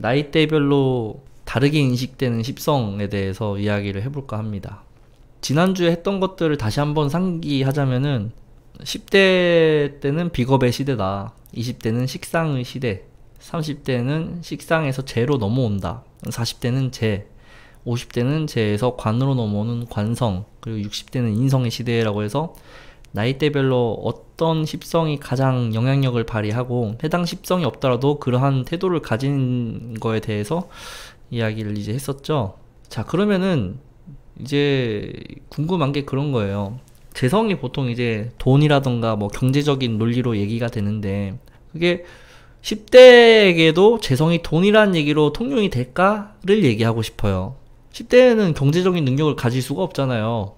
나이대별로 다르게 인식되는 십성에 대해서 이야기를 해볼까 합니다. 지난주에 했던 것들을 다시 한번 상기하자면은 10대 때는 비겁의 시대다. 20대는 식상의 시대. 30대는 식상에서 재로 넘어온다. 40대는 재. 50대는 재에서 관으로 넘어오는 관성. 그리고 60대는 인성의 시대라고 해서 나이대별로 어떤 십성이 가장 영향력을 발휘하고 해당 십성이 없더라도 그러한 태도를 가진 거에 대해서 이야기를 이제 했었죠. 자, 그러면은 이제 궁금한 게 그런 거예요. 재성이 보통 이제 돈이라던가 뭐 경제적인 논리로 얘기가 되는데 그게 10대에게도 재성이 돈이라는 얘기로 통용이 될까를 얘기하고 싶어요. 10대에는 경제적인 능력을 가질 수가 없잖아요.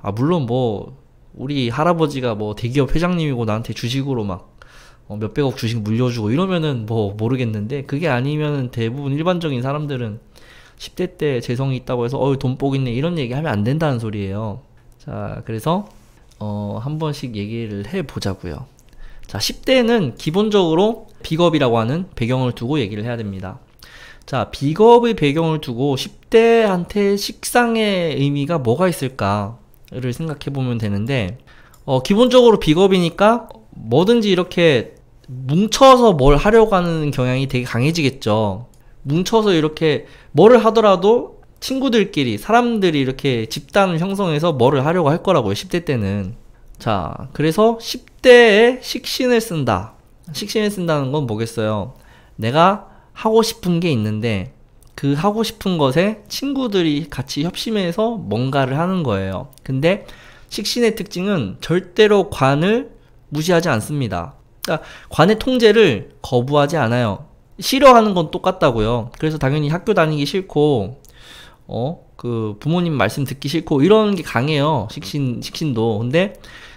아, 물론 뭐 우리 할아버지가 뭐 대기업 회장님이고 나한테 주식으로 막어 몇백억 주식 물려주고 이러면은 뭐 모르겠는데 그게 아니면 은 대부분 일반적인 사람들은 10대 때 재성이 있다고 해서 어유 돈복 있네 이런 얘기 하면 안 된다는 소리예요. 자, 그래서 어, 한 번씩 얘기를 해 보자고요. 자, 10대는 기본적으로 비겁이라고 하는 배경을 두고 얘기를 해야 됩니다. 자, 비겁의 배경을 두고 10대한테 식상의 의미가 뭐가 있을까? 를 생각해 보면 되는데 어, 기본적으로 비겁이니까 뭐든지 이렇게 뭉쳐서 뭘 하려고 하는 경향이 되게 강해지겠죠. 뭉쳐서 이렇게 뭐를 하더라도 친구들끼리 사람들이 이렇게 집단을 형성해서 뭐를 하려고 할 거라고요. 10대 때는. 자, 그래서 10대에 식신을 쓴다. 식신을 쓴다는 건 뭐겠어요? 내가 하고 싶은 게 있는데 그 하고 싶은 것에 친구들이 같이 협심해서 뭔가를 하는 거예요. 근데 식신의 특징은 절대로 관을 무시하지 않습니다. 그러니까 관의 통제를 거부하지 않아요. 싫어하는 건 똑같다고요. 그래서 당연히 학교 다니기 싫고 어그 부모님 말씀 듣기 싫고 이런 게 강해요. 식신 식신도. 근데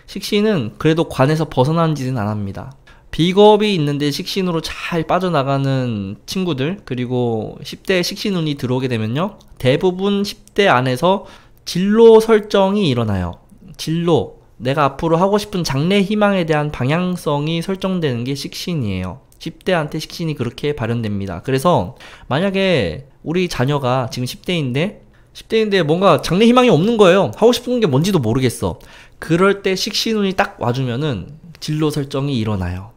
식신은 그래도 관에서 벗어나는 짓은 안 합니다. 비겁이 있는데 식신으로 잘 빠져나가는 친구들 그리고 10대 식신운이 들어오게 되면요 대부분 10대 안에서 진로 설정이 일어나요 진로 내가 앞으로 하고 싶은 장래 희망에 대한 방향성이 설정되는 게 식신이에요 10대한테 식신이 그렇게 발현됩니다 그래서 만약에 우리 자녀가 지금 10대인데 10대인데 뭔가 장래 희망이 없는 거예요 하고 싶은 게 뭔지도 모르겠어 그럴 때 식신운이 딱 와주면은 진로 설정이 일어나요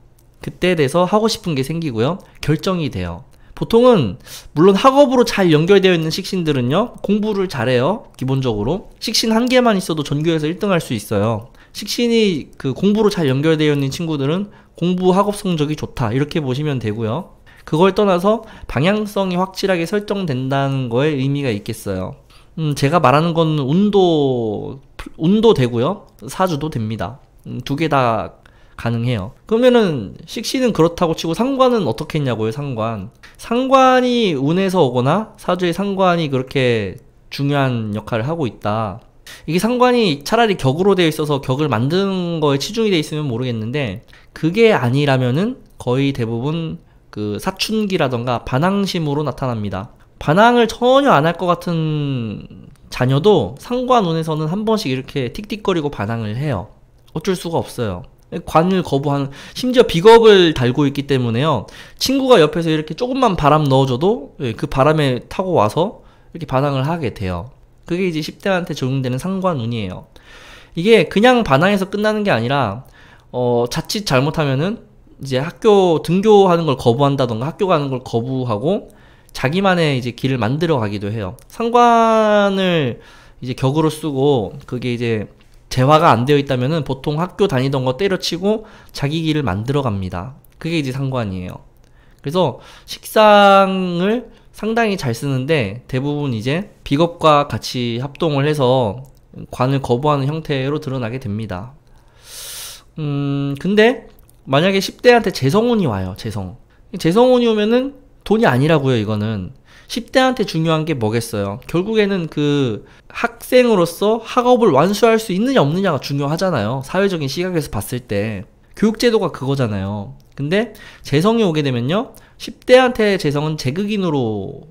그때 돼서 하고 싶은 게 생기고요. 결정이 돼요. 보통은 물론 학업으로 잘 연결되어 있는 식신들은요. 공부를 잘해요. 기본적으로. 식신 한 개만 있어도 전교에서 1등 할 수 있어요. 식신이 그 공부로 잘 연결되어 있는 친구들은 공부 학업 성적이 좋다. 이렇게 보시면 되고요. 그걸 떠나서 방향성이 확실하게 설정된다는 거에 의미가 있겠어요. 음, 제가 말하는 건 운도 운도 되고요. 사주도 됩니다. 음, 두 개 다 가능해요. 그러면은 식신은 그렇다고 치고 상관은 어떻게 했냐고요, 상관. 상관이 운에서 오거나 사주의 상관이 그렇게 중요한 역할을 하고 있다. 이게 상관이 차라리 격으로 되어 있어서 격을 만드는 거에 치중이 되어 있으면 모르겠는데 그게 아니라면은 거의 대부분 그 사춘기라던가 반항심으로 나타납니다. 반항을 전혀 안 할 것 같은 자녀도 상관운에서는 한 번씩 이렇게 틱틱거리고 반항을 해요. 어쩔 수가 없어요. 관을 거부하는 심지어 비겁을 달고 있기 때문에요. 친구가 옆에서 이렇게 조금만 바람 넣어줘도 예, 그 바람에 타고 와서 이렇게 반항을 하게 돼요. 그게 이제 10대한테 적용되는 상관운이에요. 이게 그냥 반항에서 끝나는 게 아니라 어, 자칫 잘못하면은 이제 학교 등교하는 걸 거부한다던가 학교 가는 걸 거부하고 자기만의 이제 길을 만들어 가기도 해요. 상관을 이제 격으로 쓰고 그게 이제 재화가 안 되어 있다면은 보통 학교 다니던 거 때려치고 자기 길을 만들어 갑니다. 그게 이제 상관이에요. 그래서 식상을 상당히 잘 쓰는데 대부분 이제 비겁과 같이 합동을 해서 관을 거부하는 형태로 드러나게 됩니다. 음, 근데 만약에 10대한테 재성운이 와요, 재성. 재성운이 오면은 돈이 아니라고요, 이거는. 10대한테 중요한 게 뭐겠어요? 결국에는 그 학생으로서 학업을 완수할 수 있느냐 없느냐가 중요하잖아요. 사회적인 시각에서 봤을 때. 교육제도가 그거잖아요. 근데 재성이 오게 되면요. 10대한테 재성은 제극인으로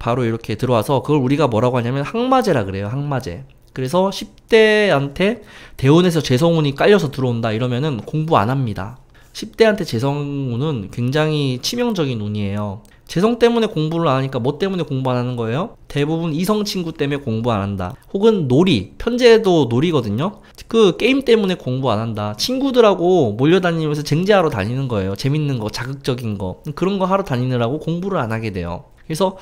바로 이렇게 들어와서 그걸 우리가 뭐라고 하냐면 항마제라 그래요. 항마제. 그래서 10대한테 대원에서 재성운이 깔려서 들어온다 이러면은 공부 안 합니다. 10대한테 재성운은 굉장히 치명적인 운이에요. 재성 때문에 공부를 안 하니까 뭐 때문에 공부 안 하는 거예요? 대부분 이성 친구 때문에 공부 안 한다. 혹은 놀이, 편제도 놀이거든요. 그 게임 때문에 공부 안 한다. 친구들하고 몰려다니면서 쟁제하러 다니는 거예요. 재밌는 거, 자극적인 거. 그런 거 하러 다니느라고 공부를 안 하게 돼요. 그래서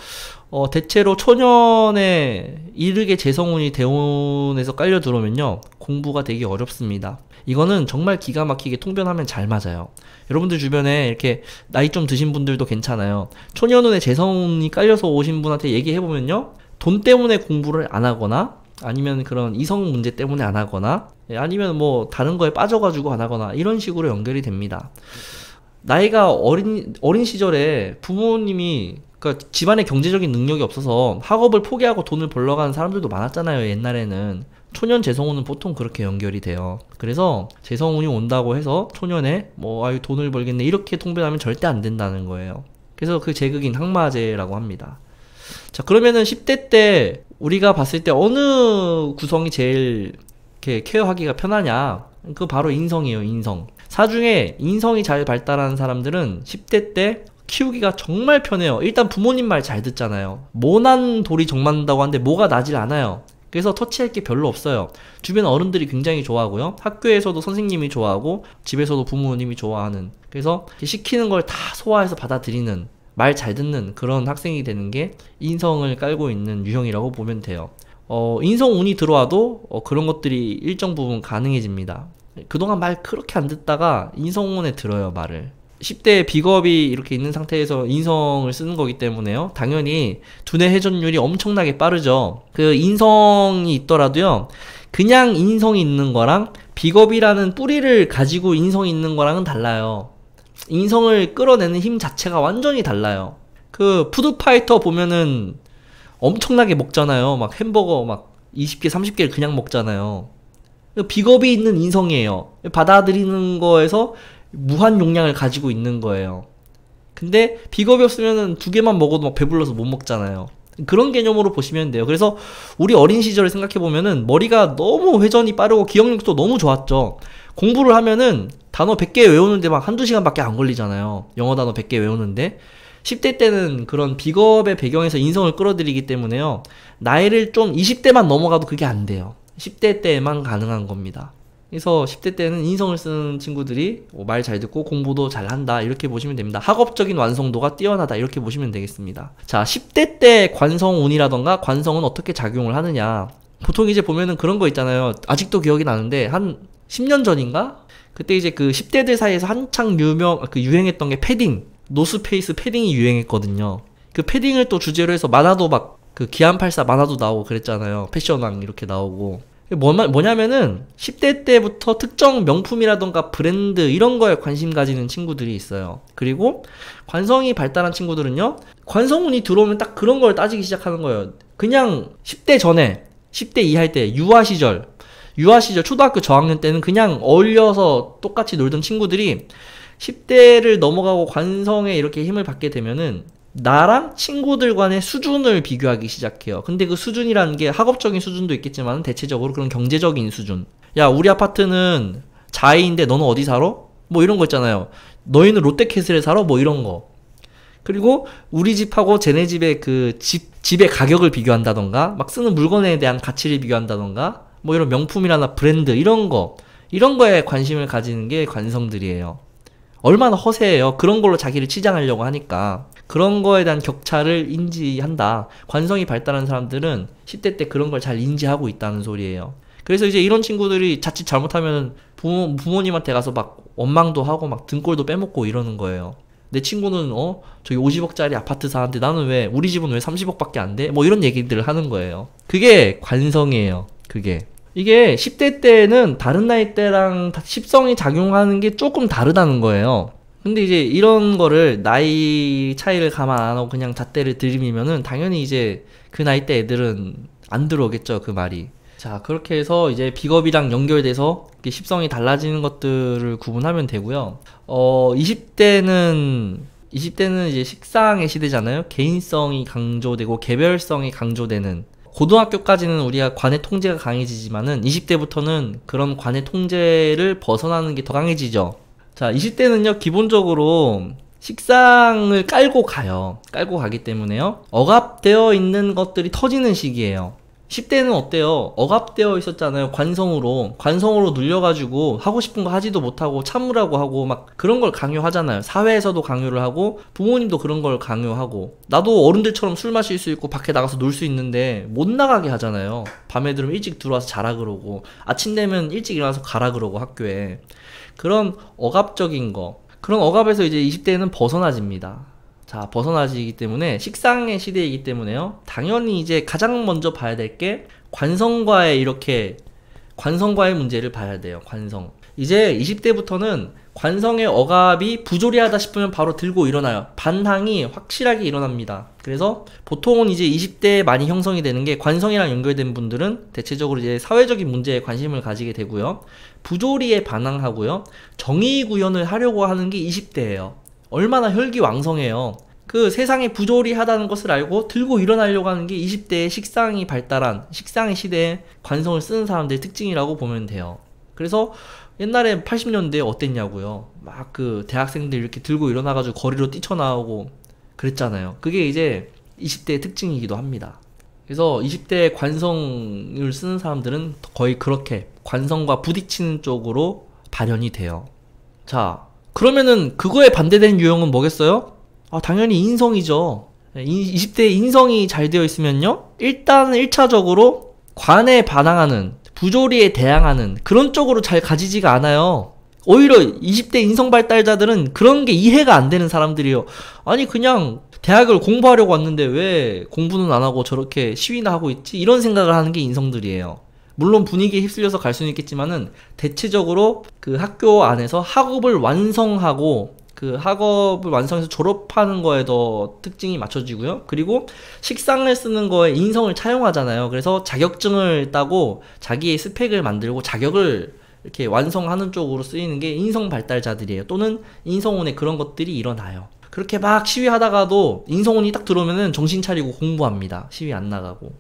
어, 대체로 초년에 이르게 재성운이 대운에서 깔려 들어오면요. 공부가 되기 어렵습니다. 이거는 정말 기가 막히게 통변하면 잘 맞아요. 여러분들 주변에 이렇게 나이 좀 드신 분들도 괜찮아요. 초년운에 재성운이 깔려서 오신 분한테 얘기해보면요. 돈 때문에 공부를 안 하거나 아니면 그런 이성 문제 때문에 안 하거나 예, 아니면 뭐 다른 거에 빠져가지고 안 하거나 이런 식으로 연결이 됩니다. 나이가 어린, 어린 시절에 부모님이 그러니까 집안에 경제적인 능력이 없어서 학업을 포기하고 돈을 벌러 가는 사람들도 많았잖아요 옛날에는 초년 재성운은 보통 그렇게 연결이 돼요 그래서 재성운이 온다고 해서 초년에 뭐 아유 돈을 벌겠네 이렇게 통변하면 절대 안 된다는 거예요 그래서 그 제극인 항마제라고 합니다 자 그러면은 10대 때 우리가 봤을 때 어느 구성이 제일 이렇게 케어하기가 편하냐 그 바로 인성이에요 인성 사중에 인성이 잘 발달한 사람들은 10대 때 키우기가 정말 편해요. 일단 부모님 말 잘 듣잖아요. 모난 돌이 정맞는다고 하는데 뭐가 나질 않아요. 그래서 터치할 게 별로 없어요. 주변 어른들이 굉장히 좋아하고요. 학교에서도 선생님이 좋아하고 집에서도 부모님이 좋아하는. 그래서 시키는 걸 다 소화해서 받아들이는 말 잘 듣는 그런 학생이 되는 게 인성을 깔고 있는 유형이라고 보면 돼요. 어, 인성 운이 들어와도 어, 그런 것들이 일정 부분 가능해집니다. 그동안 말 그렇게 안 듣다가 인성운에 들어요 말을 10대 비겁이 이렇게 있는 상태에서 인성을 쓰는 거기 때문에요. 당연히 두뇌 회전율이 엄청나게 빠르죠. 그 인성이 있더라도요. 그냥 인성이 있는 거랑 비겁이라는 뿌리를 가지고 인성이 있는 거랑은 달라요. 인성을 끌어내는 힘 자체가 완전히 달라요. 그 푸드파이터 보면은 엄청나게 먹잖아요. 막 햄버거 막 20개, 30개를 그냥 먹잖아요. 비겁이 있는 인성이에요. 받아들이는 거에서 무한 용량을 가지고 있는 거예요. 근데 비겁이 없으면두 개만 먹어도 막 배불러서 못 먹잖아요. 그런 개념으로 보시면 돼요. 그래서 우리 어린 시절을 생각해 보면은 머리가 너무 회전이 빠르고 기억력도 너무 좋았죠. 공부를 하면은 단어 100개 외우는데 막 한두 시간밖에 안 걸리잖아요. 영어 단어 100개 외우는데 10대 때는 그런 비겁의 배경에서 인성을 끌어들이기 때문에요. 나이를 좀 20대만 넘어가도 그게 안 돼요. 10대 때만 에 가능한 겁니다. 그래서 10대 때는 인성을 쓰는 친구들이 뭐 말잘 듣고 공부도 잘한다 이렇게 보시면 됩니다. 학업적인 완성도가 뛰어나다 이렇게 보시면 되겠습니다. 자 10대 때 관성운이라던가 관성은 어떻게 작용을 하느냐 보통 이제 보면은 그런 거 있잖아요. 아직도 기억이 나는데 한 10년 전인가? 그때 이제 그 10대들 사이에서 한창 유명 아, 그 유행했던 게 패딩 노스페이스 패딩이 유행했거든요. 그 패딩을 또 주제로 해서 만화도 막 그 기안84 만화도 나오고 그랬잖아요. 패션왕 이렇게 나오고 뭐, 뭐냐면은 10대 때부터 특정 명품이라던가 브랜드 이런 거에 관심 가지는 친구들이 있어요. 그리고 관성이 발달한 친구들은요. 관성운이 들어오면 딱 그런 걸 따지기 시작하는 거예요. 그냥 10대 전에 10대 이할때 유아 시절 유아 시절 초등학교 저학년 때는 그냥 어울려서 똑같이 놀던 친구들이 10대를 넘어가고 관성에 이렇게 힘을 받게 되면은 나랑 친구들 간의 수준을 비교하기 시작해요. 근데 그 수준이라는 게 학업적인 수준도 있겠지만 대체적으로 그런 경제적인 수준. 야, 우리 아파트는 자이인데 너는 어디 살아? 뭐 이런 거 있잖아요. 너희는 롯데캐슬에 살아? 뭐 이런 거. 그리고 우리 집하고 쟤네 집의 그 집, 집의 가격을 비교한다던가, 막 쓰는 물건에 대한 가치를 비교한다던가, 뭐 이런 명품이나 브랜드, 이런 거. 이런 거에 관심을 가지는 게 관성들이에요. 얼마나 허세해요. 그런 걸로 자기를 치장하려고 하니까. 그런 거에 대한 격차를 인지한다. 관성이 발달한 사람들은 10대 때 그런 걸 잘 인지하고 있다는 소리예요. 그래서 이제 이런 친구들이 자칫 잘못하면 부모, 부모님한테 가서 막 원망도 하고 막 등골도 빼먹고 이러는 거예요. 내 친구는 어 저기 50억짜리 아파트 사는데 나는 왜 우리 집은 왜 30억밖에 안 돼? 뭐 이런 얘기들을 하는 거예요. 그게 관성이에요. 그게 이게 10대 때는 다른 나이 때랑 십성이 작용하는 게 조금 다르다는 거예요. 근데 이제 이런 거를 나이 차이를 감안 안 하고 그냥 잣대를 들이미면은 당연히 이제 그 나이 때 애들은 안 들어오겠죠 그 말이 자 그렇게 해서 이제 비겁이랑 연결돼서 십성이 달라지는 것들을 구분하면 되고요 어 20대는 20대는 이제 식상의 시대잖아요 개인성이 강조되고 개별성이 강조되는 고등학교까지는 우리가 관의 통제가 강해지지만은 20대부터는 그런 관의 통제를 벗어나는 게 더 강해지죠 자, 20대는요, 기본적으로 식상을 깔고 가요. 깔고 가기 때문에요. 억압되어 있는 것들이 터지는 시기예요. 10대는 어때요? 억압되어 있었잖아요. 관성으로. 관성으로 눌려가지고 하고 싶은 거 하지도 못하고 참으라고 하고 막 그런 걸 강요하잖아요. 사회에서도 강요를 하고 부모님도 그런 걸 강요하고 나도 어른들처럼 술 마실 수 있고 밖에 나가서 놀 수 있는데 못 나가게 하잖아요. 밤에 들으면 일찍 들어와서 자라 그러고 아침 되면 일찍 일어나서 가라 그러고 학교에. 그런 억압적인 거 그런 억압에서 이제 20대는 벗어나집니다. 자, 벗어나지기 때문에 식상의 시대이기 때문에요. 당연히 이제 가장 먼저 봐야 될 게 관성과의 이렇게 관성과의 문제를 봐야 돼요. 관성. 이제 20대부터는 관성의 억압이 부조리하다 싶으면 바로 들고 일어나요. 반항이 확실하게 일어납니다. 그래서 보통은 이제 20대에 많이 형성이 되는 게 관성이랑 연결된 분들은 대체적으로 이제 사회적인 문제에 관심을 가지게 되고요. 부조리에 반항하고요. 정의 구현을 하려고 하는 게 20대예요. 얼마나 혈기왕성해요. 그 세상에 부조리하다는 것을 알고 들고 일어나려고 하는 게 20대의 식상이 발달한 식상의 시대에 관성을 쓰는 사람들의 특징이라고 보면 돼요. 그래서 옛날에 80년대 어땠냐고요. 막 그 대학생들 이렇게 들고 일어나가지고 거리로 뛰쳐나오고 그랬잖아요. 그게 이제 20대의 특징이기도 합니다. 그래서 20대 의 관성을 쓰는 사람들은 거의 그렇게 관성과 부딪히는 쪽으로 발현이 돼요. 자, 그러면은 그거에 반대되는 유형은 뭐겠어요? 아, 당연히 인성이죠. 20대의 인성이 잘 되어 있으면요. 일단 1차적으로 관에 반항하는 부조리에 대항하는 그런 쪽으로 잘 가지지가 않아요. 오히려 20대 인성 발달자들은 그런 게 이해가 안 되는 사람들이에요. 아니 그냥 대학을 공부하려고 왔는데 왜 공부는 안 하고 저렇게 시위나 하고 있지? 이런 생각을 하는 게 인성들이에요. 물론 분위기에 휩쓸려서 갈 수는 있겠지만은 대체적으로 그 학교 안에서 학업을 완성하고 그 학업을 완성해서 졸업하는 거에 더 특징이 맞춰지고요. 그리고 식상을 쓰는 거에 인성을 차용하잖아요. 그래서 자격증을 따고 자기의 스펙을 만들고 자격을 이렇게 완성하는 쪽으로 쓰이는 게 인성 발달자들이에요. 또는 인성원에 그런 것들이 일어나요. 그렇게 막 시위하다가도 인성원이 딱 들어오면은 정신 차리고 공부합니다. 시위 안 나가고.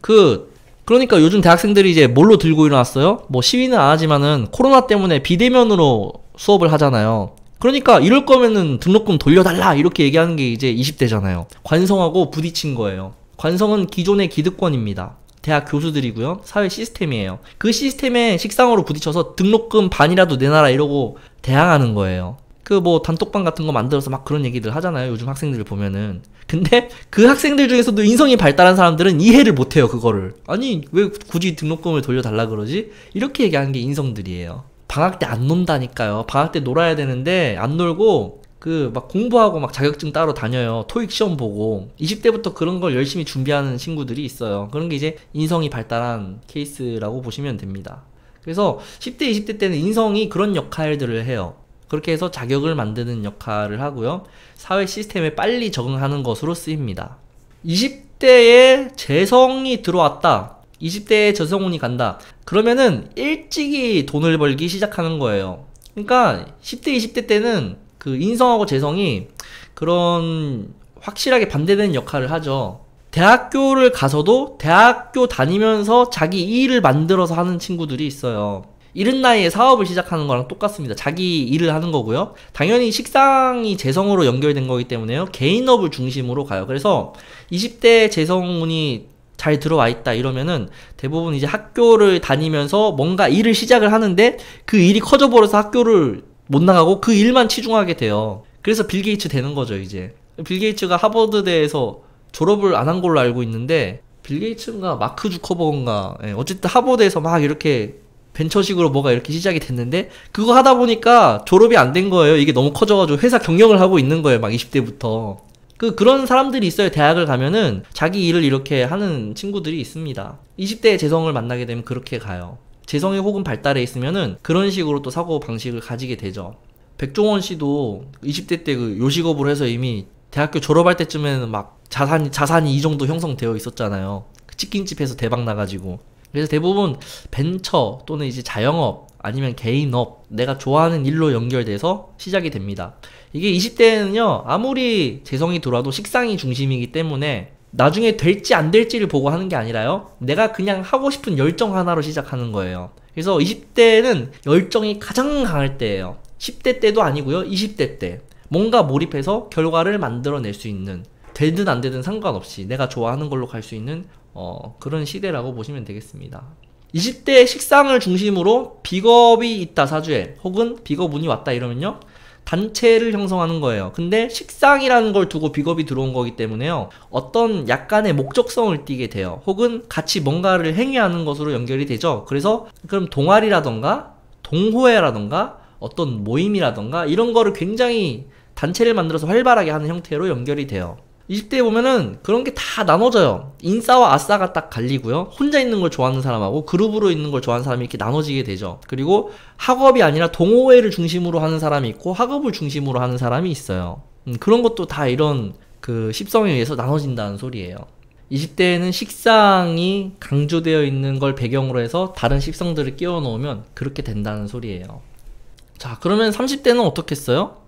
그 그러니까 요즘 대학생들이 이제 뭘로 들고 일어났어요? 뭐 시위는 안 하지만은 코로나 때문에 비대면으로 수업을 하잖아요. 그러니까 이럴 거면은 등록금 돌려달라 이렇게 얘기하는 게 이제 20대잖아요. 관성하고 부딪힌 거예요. 관성은 기존의 기득권입니다. 대학 교수들이고요. 사회 시스템이에요. 그 시스템에 식상으로 부딪혀서 등록금 반이라도 내놔라 이러고 대항하는 거예요. 그 뭐 단톡방 같은 거 만들어서 막 그런 얘기들 하잖아요. 요즘 학생들 을 보면은. 근데 그 학생들 중에서도 인성이 발달한 사람들은 이해를 못해요. 그거를. 아니 왜 굳이 등록금을 돌려달라 그러지? 이렇게 얘기하는 게 인성들이에요. 방학 때 안 논다니까요. 방학 때 놀아야 되는데 안 놀고 그 막 공부하고 막 자격증 따로 다녀요. 토익 시험 보고 20대부터 그런 걸 열심히 준비하는 친구들이 있어요. 그런 게 이제 인성이 발달한 케이스라고 보시면 됩니다. 그래서 10대, 20대 때는 인성이 그런 역할들을 해요. 그렇게 해서 자격을 만드는 역할을 하고요. 사회 시스템에 빨리 적응하는 것으로 쓰입니다. 20대에 재성이 들어왔다. 20대에 저성훈이 간다. 그러면은 일찍이 돈을 벌기 시작하는 거예요. 그러니까 10대, 20대 때는 그 인성하고 재성이 그런 확실하게 반대되는 역할을 하죠. 대학교를 가서도 대학교 다니면서 자기 일을 만들어서 하는 친구들이 있어요. 이른 나이에 사업을 시작하는 거랑 똑같습니다. 자기 일을 하는 거고요. 당연히 식상이 재성으로 연결된 거기 때문에요. 개인업을 중심으로 가요. 그래서 20대 재성운이 잘 들어와 있다 이러면은 대부분 이제 학교를 다니면서 뭔가 일을 시작을 하는데 그 일이 커져 버려서 학교를 못 나가고 그 일만 치중하게 돼요. 그래서 빌 게이츠 되는 거죠, 이제. 빌 게이츠가 하버드대에서 졸업을 안 한 걸로 알고 있는데 빌 게이츠인가 마크 주커버인가 예, 어쨌든 하버드에서 막 이렇게 벤처식으로 뭐가 이렇게 시작이 됐는데 그거 하다 보니까 졸업이 안 된 거예요. 이게 너무 커져가지고 회사 경영을 하고 있는 거예요. 막 20대부터. 그 그런 사람들이 있어요. 대학을 가면은 자기 일을 이렇게 하는 친구들이 있습니다. 20대의 재성을 만나게 되면 그렇게 가요. 재성이 혹은 발달에 있으면은 그런 식으로 또 사고 방식을 가지게 되죠. 백종원 씨도 20대 때 그 요식업으로 해서 이미 대학교 졸업할 때쯤에는 막 자산이 자산이 이 정도 형성되어 있었잖아요. 그 치킨집에서 대박 나가지고 그래서 대부분 벤처 또는 이제 자영업 아니면 개인업 내가 좋아하는 일로 연결돼서 시작이 됩니다. 이게 20대에는요 아무리 재성이 돌아도 식상이 중심이기 때문에 나중에 될지 안 될지를 보고 하는 게 아니라요 내가 그냥 하고 싶은 열정 하나로 시작하는 거예요. 그래서 20대는 열정이 가장 강할 때예요. 10대 때도 아니고요 20대 때 뭔가 몰입해서 결과를 만들어낼 수 있는 되든 안 되든 상관없이 내가 좋아하는 걸로 갈 수 있는 어, 그런 시대라고 보시면 되겠습니다. 20대 식상을 중심으로 비겁이 있다 사주에 혹은 비겁 운이 왔다 이러면요 단체를 형성하는 거예요 근데 식상이라는 걸 두고 비겁이 들어온 거기 때문에요 어떤 약간의 목적성을 띠게 돼요 혹은 같이 뭔가를 행위하는 것으로 연결이 되죠 그래서 그럼 동아리라던가 동호회라던가 어떤 모임이라던가 이런 거를 굉장히 단체를 만들어서 활발하게 하는 형태로 연결이 돼요 20대에 보면은 그런 게 다 나눠져요. 인싸와 아싸가 딱 갈리고요. 혼자 있는 걸 좋아하는 사람하고 그룹으로 있는 걸 좋아하는 사람이 이렇게 나눠지게 되죠. 그리고 학업이 아니라 동호회를 중심으로 하는 사람이 있고 학업을 중심으로 하는 사람이 있어요. 음, 그런 것도 다 이런 그 십성에 의해서 나눠진다는 소리예요. 20대에는 식상이 강조되어 있는 걸 배경으로 해서 다른 식성들을 끼워 놓으면 그렇게 된다는 소리예요. 자, 그러면 30대는 어떻겠어요?